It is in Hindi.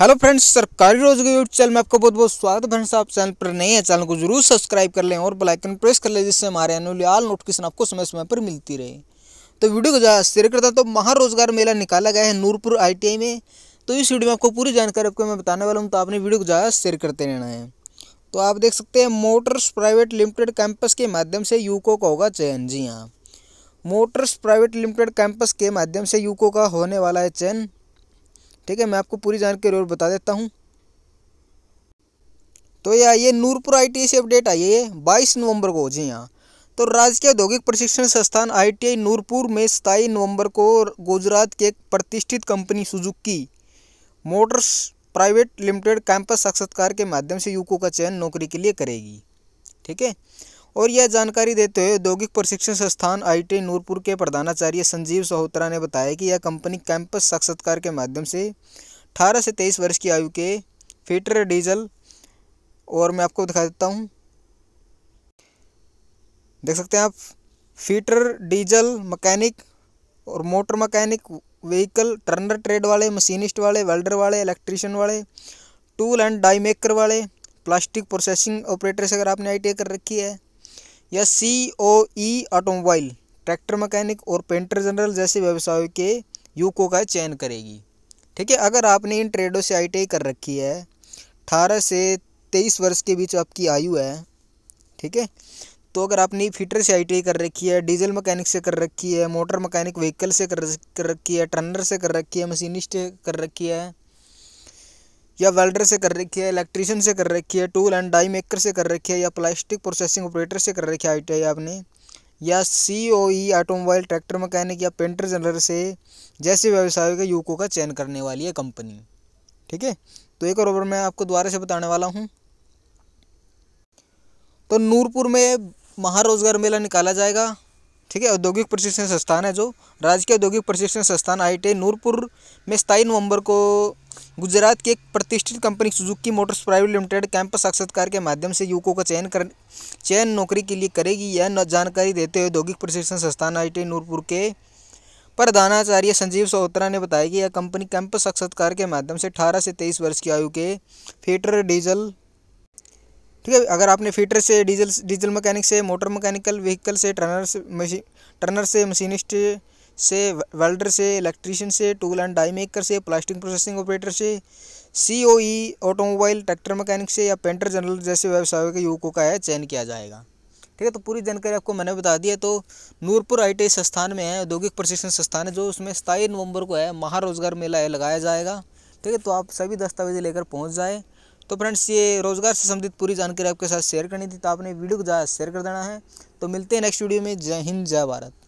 हेलो फ्रेंड्स सरकारी रोजगार यूट्यूब चैनल में आपका बहुत बहुत स्वागत है फ्रेंड्स आप चैनल पर नए हैं चैनल को जरूर सब्सक्राइब कर लें और बेल आइकन प्रेस कर लें जिससे हमारे एनुअली नोटिफिकेशन आपको समय समय पर मिलती रहे तो वीडियो को ज़्यादा शेयर करता तो महारोजगार मेला निकाला गया है नूरपुर आई में तो इस वीडियो में आपको पूरी जानकारी आपको मैं बताने वाला हूँ तो आपने वीडियो को ज़्यादा शेयर करते रहना है तो आप देख सकते हैं मोटर्स प्राइवेट लिमिटेड कैंपस के माध्यम से यूको का होगा चयन जी हाँ मोटर्स प्राइवेट लिमिटेड कैंपस के माध्यम से यूको का होने वाला है चयन ठीक है मैं आपको पूरी जानकारी और बता देता हूँ तो ये ये नूरपुर आई से अपडेट आई है ये बाईस नवंबर को जी हाँ तो राजकीय औद्योगिक प्रशिक्षण संस्थान आईटीआई नूरपुर में सताईस नवंबर को गुजरात के एक प्रतिष्ठित company Suzuki Motors private limited campus साक्षात्कार के माध्यम से युवकों का चयन नौकरी के लिए करेगी ठीक है और यह जानकारी देते हुए औद्योगिक प्रशिक्षण संस्थान आई नूरपुर के प्रधानाचार्य संजीव सहोत्रा ने बताया कि यह कंपनी कैंपस साक्षात्कार के माध्यम से अठारह से तेईस वर्ष की आयु के फीटर डीजल और मैं आपको दिखा देता हूँ देख सकते हैं आप फीटर डीजल मकैनिक और motor mechanic vehicle turner trade वाले मशीनिस्ट वाले वेल्डर वाले इलेक्ट्रीशियन वाले टूल एंड डाई मेकर वाले प्लास्टिक प्रोसेसिंग ऑपरेटर से अगर आपने आई कर रखी है या C O E automobile tractor mechanic और पेंटर जनरल जैसे व्यवसायों के युवकों का चयन करेगी ठीक है अगर आपने इन ट्रेडों से आई कर रखी है अठारह से तेईस वर्ष के बीच आपकी आयु है ठीक है तो अगर आपने फीटर से आई कर रखी है डीजल मैकेनिक से कर रखी है मोटर मैकेनिक व्हीकल से कर कर रखी है टर्नर से कर रखी है मशीनिस्ट कर रखी है या वेल्डर से कर रखी है इलेक्ट्रीशियन से कर रखी है टूल एंड डाई मेकर से कर रखी है या प्लास्टिक प्रोसेसिंग ऑपरेटर से कर रखी है आई आपने या C O E automobile tractor mechanic या पेंटर जनरल से जैसे व्यवसाय के युवकों का चयन करने वाली है कंपनी ठीक है तो एक और ओवर मैं आपको दोबारा से बताने वाला हूँ तो नूरपुर में महारोजगार मेला निकाला जाएगा ठीक है औद्योगिक प्रशिक्षण संस्थान है जो राजकीय औद्योगिक प्रशिक्षण संस्थान आई नूरपुर में सताई नवंबर को गुजरात की एक प्रतिष्ठित company Suzuki Motors private limited campus साक्षात्कार के माध्यम से युवकों का चयन कर चयन नौकरी के लिए करेगी यह जानकारी देते हुए औद्योगिक प्रशिक्षण संस्थान आई नूरपुर के प्रधानाचार्य संजीव सहोत्रा ने बताया कि यह कंपनी कैंपस साक्षात्कार के माध्यम से अठारह से तेईस वर्ष की आयु के फेटर डीजल ठीक है अगर आपने फीटर से डीजल डीजल मैकेनिक से मोटर मैकेनिकल व्हीकल से टर्नर से मशीन टर्नर से मशीनिस्ट से वेल्डर से इलेक्ट्रीशियन से टूल एंड डाई मेकर से प्लास्टिक प्रोसेसिंग ऑपरेटर से C O E automobile tractor mechanic से या पेंटर जनरल जैसे व्यवसायों के युवकों का है चयन किया जाएगा ठीक है तो पूरी जानकारी आपको मैंने बता दी है तो नूरपुर आई संस्थान में है औद्योगिक प्रशिक्षण संस्थान है जो उसमें सताईस नवंबर को है महारोजगार मेला है लगाया जाएगा ठीक है तो आप सभी दस्तावेज लेकर पहुँच जाए तो फ्रेंड्स ये रोज़गार से संबंधित पूरी जानकारी आपके साथ शेयर करनी थी तो आपने वीडियो को ज़्यादा शेयर कर देना है तो मिलते हैं नेक्स्ट वीडियो में जय हिंद जय भारत